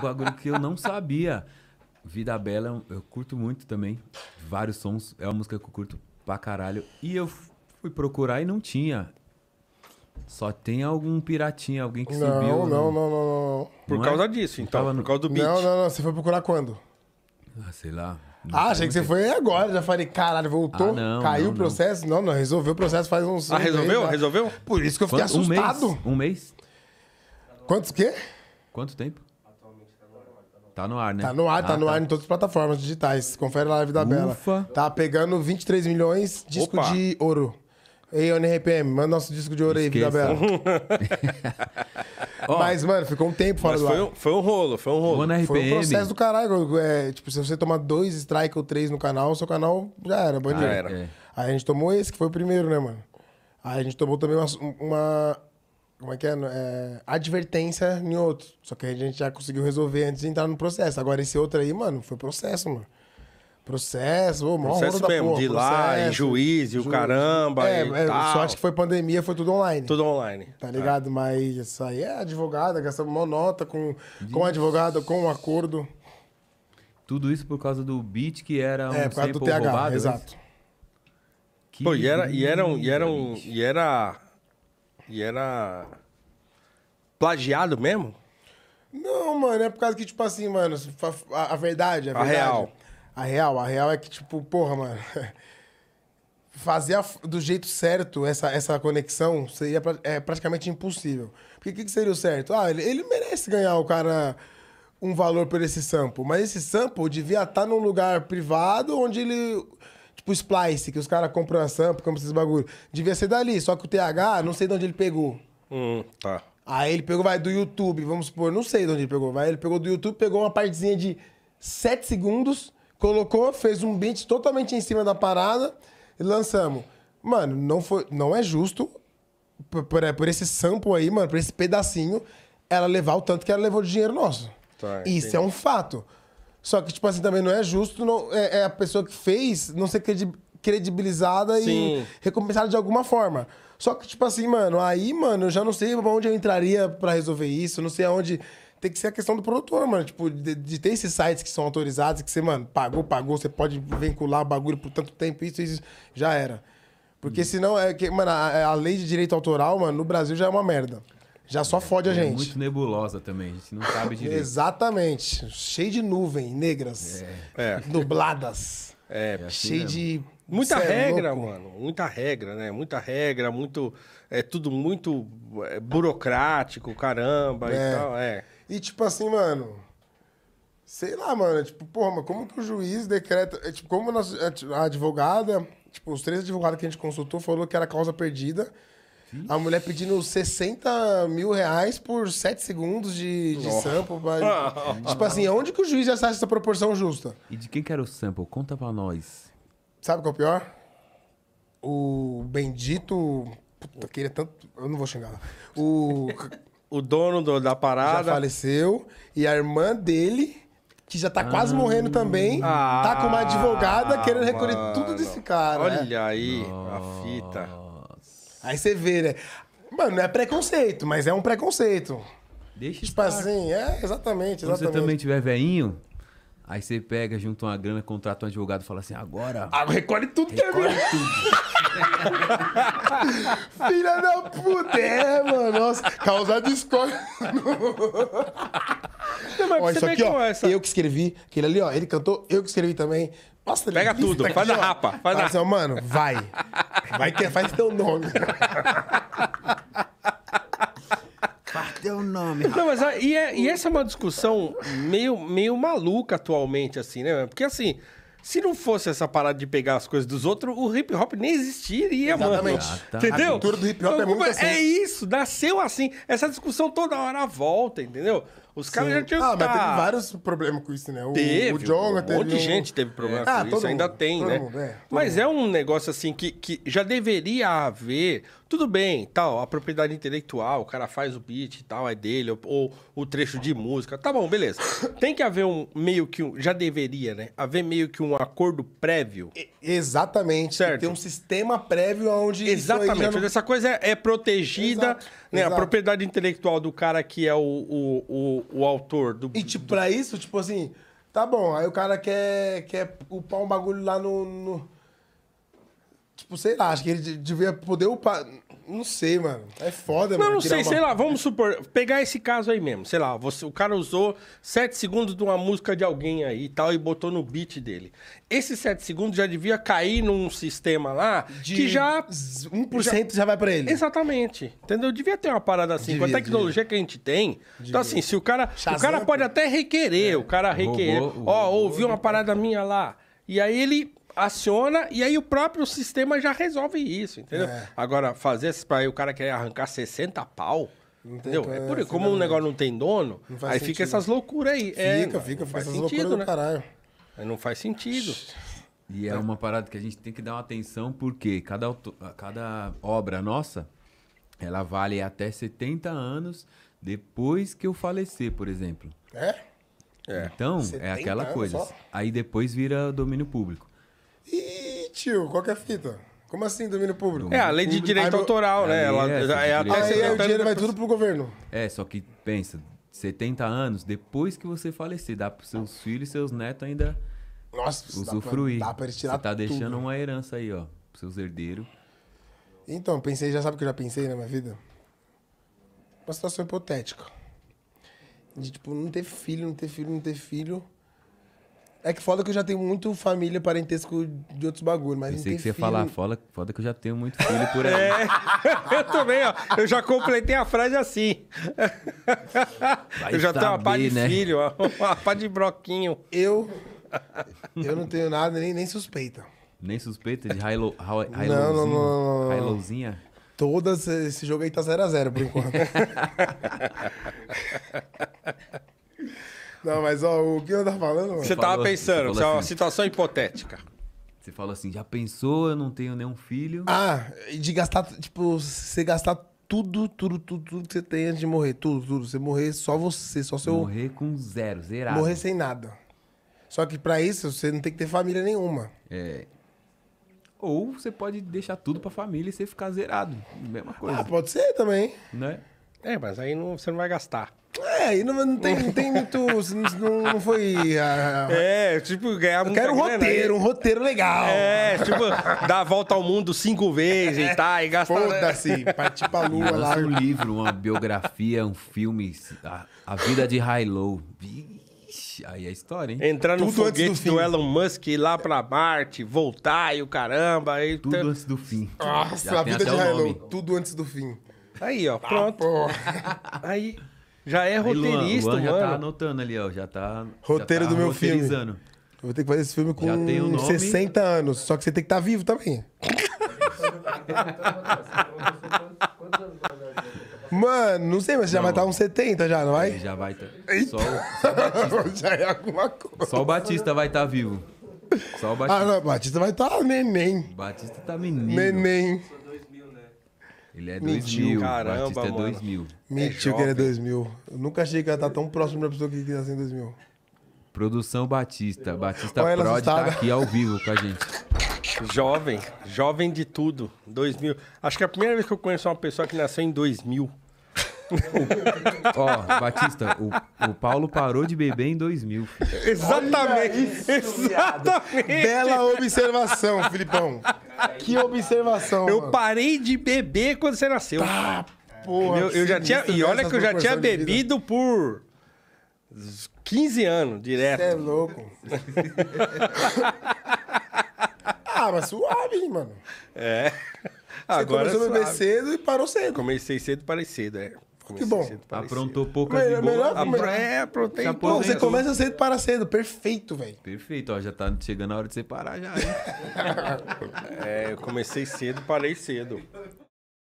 bagulho que eu não sabia. Vida Bela, é eu curto muito também. Vários sons. É uma música que eu curto pra caralho. E eu fui procurar e não tinha. Só tem algum piratinha, alguém que não, subiu. Não, não, não, não, não. Por não é? causa é? disso, então. Tava no... Por causa do beat. Não, não, não. Você foi procurar quando? Ah, sei lá. Ah, achei que você foi agora. Já falei, caralho, voltou. Ah, não, caiu não, o processo. Não. não, resolveu o processo faz uns. Ah, resolveu? resolveu? Por isso que eu fiquei assustado. Um mês? Um mês? Quantos quê? Quanto tempo? Tá no ar, né? Tá no ar, tá ah, tá no ar em todas as plataformas digitais. Confere lá a Vida Ufa. Bela. Tá pegando 23 milhões, disco Opa. de ouro. Ei, ONRPM, manda nosso disco de ouro aí, Vida Bela. mas, mano, ficou um tempo fora do foi ar. Um, foi um rolo, foi um rolo. Mano, foi um processo do caralho. É, tipo, se você tomar dois strike ou três no canal, seu canal já era, bandido. Já era. É. Aí a gente tomou esse, que foi o primeiro, né, mano? Aí a gente tomou também uma, uma como é que é? é? Advertência em outro. Só que a gente já conseguiu resolver antes de entrar no processo. Agora, esse outro aí, mano, foi processo, mano. Processo, ô, Processo mesmo, porra, de processo, lá, em juiz, e o caramba. É, e é tal. só acho que foi pandemia, foi tudo online. Tudo online. Tá ligado? É. Mas isso aí é advogada, gastamos uma nota com, com advogado, com um acordo. Tudo isso por causa do beat que era é, um é, por causa do TH, roubado, né? exato. Pô, e era, e era, um, e era, um, e era e era plagiado mesmo? Não, mano, é por causa que, tipo assim, mano, a, a verdade, a, a real. A real, a real é que, tipo, porra, mano. Fazer a, do jeito certo essa, essa conexão seria é, praticamente impossível. Porque o que, que, seria o certo? Ah, ele, ele, merece ganhar o cara um valor por esse sample, mas esse sample devia estar tá num lugar privado onde ele. Tipo, Splice, que os caras compram a sample, compram esses bagulho. Devia ser dali, só que o TH, não sei de onde ele pegou. Hum, tá. Aí ele pegou, vai, do YouTube, vamos supor, não sei de onde ele pegou, vai, ele pegou do YouTube, pegou uma partezinha de 7 segundos, colocou, fez um beat totalmente em cima da parada e lançamos. Mano, não, foi, não é justo por, por, é, esse sample aí, mano, por esse pedacinho, ela levar o tanto que ela levou de dinheiro nosso. Tá, Isso é um fato. Só que, tipo assim, também não é justo não, é, é a pessoa que fez não ser credibilizada credibilizada Sim. e recompensada de alguma forma. Só que, tipo assim, mano, aí, mano, eu já não sei pra onde eu entraria para resolver isso, não sei aonde. Tem que ser a questão do produtor, mano. Tipo, de, de, ter esses sites que são autorizados, que você, mano, pagou, pagou, você pode vincular o bagulho por tanto tempo, isso, isso, já era. Porque hum. senão, é que, mano, a, a lei de direito autoral, mano, no Brasil já é uma merda. Já só fode a é gente. É muito nebulosa também, a gente não sabe direito. Exatamente. Cheio de nuvem, negras. É. é. Nubladas. É, é, assim cheio mesmo. de Muita Cê é regra, é mano. Muita regra, né? Muita regra, muito. É tudo muito é, burocrático, caramba é. e tal. É. E tipo assim, mano. Sei lá, mano. É tipo, porra, mas como que o juiz decreta. É, tipo, como tipo, a advogada. Tipo, os três advogados que a gente consultou falou que era causa perdida. Ixi. A mulher pedindo 60 mil reais por 7 segundos de, de sample. Pra... tipo assim, onde que o juiz já sabe essa proporção justa? E de quem que era o sample? Conta pra nós. Sabe qual é o pior? O bendito. Puta, queria é tanto. Eu não vou xingar. O. o dono do, da parada. Já faleceu. E a irmã dele, que já tá quase ah, morrendo também, ah, tá com uma advogada ah, querendo recolher tudo desse cara. Né? Olha aí Nossa. a fita. Aí você vê, né? Mano, não é preconceito, mas é um preconceito. Deixa tipo estar. assim, é, exatamente, exatamente. você também tiver veinho, Aí você pega, junta uma grana, contrata um advogado e fala assim, agora. Ah, recolhe tudo recolhe que é tudo. Filha da puta! É, mano, nossa, causar discórdia. mas isso aqui, ó, essa. eu que escrevi, aquele ali, ó, ele cantou, eu que escrevi também. Nossa, Pega tudo, faz a rapa. Faz a... rapa. Assim, mano, vai. Vai que faz teu nome é o nome. Não, mas a, e, é, e essa é uma discussão meio, meio maluca atualmente, assim, né? Porque assim. Se não fosse essa parada de pegar as coisas dos outros, o hip hop nem existiria, Exatamente. mano. Ah, tá. Entendeu? A cultura do hip hop é então, é muito assim. É isso, nasceu assim. Essa discussão toda hora volta, entendeu? Os caras já tinham. Ah, mas teve vários problemas com isso, né? O, teve. O Jonga um teve. Um monte de gente teve problema é. com ah, isso, ainda mundo, tem, né? Mundo, é, mas mundo. é um negócio assim que, que já deveria haver. Tudo bem, tal, a propriedade intelectual, o cara faz o beat e tal, é dele, ou, ou, o trecho de música. Tá bom, beleza. tem que haver um meio que um. Já deveria, né? Haver meio que um acordo prévio. E, exatamente. Certo. Tem um sistema prévio onde. Exatamente. Não... Essa coisa é, é protegida, Exato. né? Exato. A propriedade intelectual do cara que é o, o, o o, autor do. E tipo, do... pra isso, tipo assim, tá bom, aí o cara quer, quer upar um bagulho lá no. no... Tipo, sei lá, acho que ele devia poder upar. Não sei, mano. É foda, não, mano. Não, sei, uma... sei lá, vamos supor, pegar esse caso aí mesmo. Sei lá, você, o cara usou 7 segundos de uma música de alguém aí e tal e botou no beat dele. Esses 7 segundos já devia cair num sistema lá de que já. 1% já, já vai pra ele. Exatamente. Entendeu? Devia ter uma parada assim. Devia, com a tecnologia devia. que a gente tem. Então, devia. Então, assim, se o cara. o cara pode até requerer, é. o cara requerer. Ó, oh, ouviu uma parada minha lá. E aí ele aciona e aí o próprio sistema já resolve isso, entendeu? É. Agora, fazer isso aí o cara querer arrancar 60 pau. entendeu? É, é por, como o um negócio não tem dono, não aí sentido. fica essas loucuras aí. Fica, é, fica, faz faz sentido, né? caralho. Aí não faz sentido. E é uma parada que a gente tem que dar uma atenção, porque cada, cada obra nossa, ela vale até 70 anos depois que eu falecer, por exemplo. É? É. Então, é aquela coisa. Só? Aí depois vira domínio público. Ih, tio, qual que é a fita? Como assim domínio público? É, a lei de direito autoral, né? É, Ela, é, é, é até aí, aí o dinheiro vai tudo pro governo. É, só que pensa, 70 anos, depois que você falecer, dá pros seus filhos e seus netos ainda Nossa, usufruir. Dá pra, dá pra eles tirar você tá tudo. deixando uma herança aí, ó, pros seus herdeiros. Então, pensei, já sabe o que eu já pensei na minha vida? Uma situação hipotética. De, tipo, não ter filho, não ter filho, não ter filho. É que foda que eu já tenho muito família, parentesco de outros bagulho, mas Pensei não tem que você ia falar foda, foda que eu já tenho muito filho por aí. É, eu também, ó. Eu já completei a frase assim. Vai eu já saber, tenho uma pá de né? filho, ó, uma pá de broquinho. Eu eu não tenho nada, nem, nem suspeita. Nem suspeita de Hilo, Hilo, não, não, não, não. Hilozinha? Todas, esse jogo aí tá 0x0 por enquanto. Não, mas ó, o que eu tava falando, mano? Você tava falou, pensando, você é uma assim. situação hipotética. Você fala assim, já pensou, eu não tenho nenhum filho. Ah, de gastar, tipo, você gastar tudo, tudo, tudo, tudo que você tem antes de morrer. Tudo, tudo. Você morrer só você, só seu. Morrer com zero, zerado. Morrer sem nada. Só que pra isso, você não tem que ter família nenhuma. É. Ou você pode deixar tudo pra família e você ficar zerado. Mesma ah, coisa. Ah, pode ser também. Né? É, mas aí não, você não vai gastar. É, e não, não tem, não tem muito. Não, foi. Ah, ah, é, tipo, ganhar muito. Eu quero um grana, roteiro, né? um roteiro legal. É, tipo, dar a volta ao mundo cinco vezes é, e tá, e gastar. Né? Foda-se, partir pra lua lá. um livro, uma biografia, um filme. A, a vida de Hilo. Vixe, aí é a história, hein? Entrar no Tudo foguete do, do, Elon Musk, ir lá pra Marte, voltar e o caramba. e Tudo tá- antes do fim. Nossa, Já a vida de Hilo. Tudo antes do fim. Aí, ó, ah, pronto. Ah, aí. Já é roteirista, Luan, Luan já tá anotando ali, ó. Já tá. Roteiro já tá do meu filme. Eu vou ter que fazer esse filme com já tem nome... 60 anos. Só que você tem que estar tá vivo também. Mano, não sei, mas você não. já vai estar uns 70 já, não vai? Tá já vai estar. Tá. Só, só, o já é alguma coisa. Só o Batista vai estar tá vivo. Só o ah, Batista. Ah, não, o Batista vai estar tá neném. Batista tá menino. Neném. Ele é 2000. Caramba, o é mano. é 2000. Mentiu é que ele é 2000. Eu nunca achei que ia estar tão próximo da pessoa que nasceu em 2000. Produção Batista. Batista Olha, Prod tá aqui ao vivo com a gente. Jovem, jovem de tudo. 2000. Acho que é a primeira vez que eu conheço uma pessoa que nasceu em 2000. Ó, oh, Batista, o, o Paulo parou de beber em 2000. Exatamente. Isso, exatamente. Bela observação, Filipão. Que observação. Eu mano. parei de beber quando você nasceu. Ah, porra. Eu, eu já tinha, e olha que eu já tinha bebido por 15 anos direto. Você é louco. ah, mas suave, mano. É. Você Agora começou a é beber cedo e parou cedo. Comecei cedo e parei cedo, é comecei que bom. cedo Aprontou pouco poucas melhor, melhor, É, aprontei. Pô, pô, você começa cedo para cedo. Perfeito, velho. Perfeito. Ó, já tá chegando a hora de separar já. é, eu comecei cedo, parei cedo.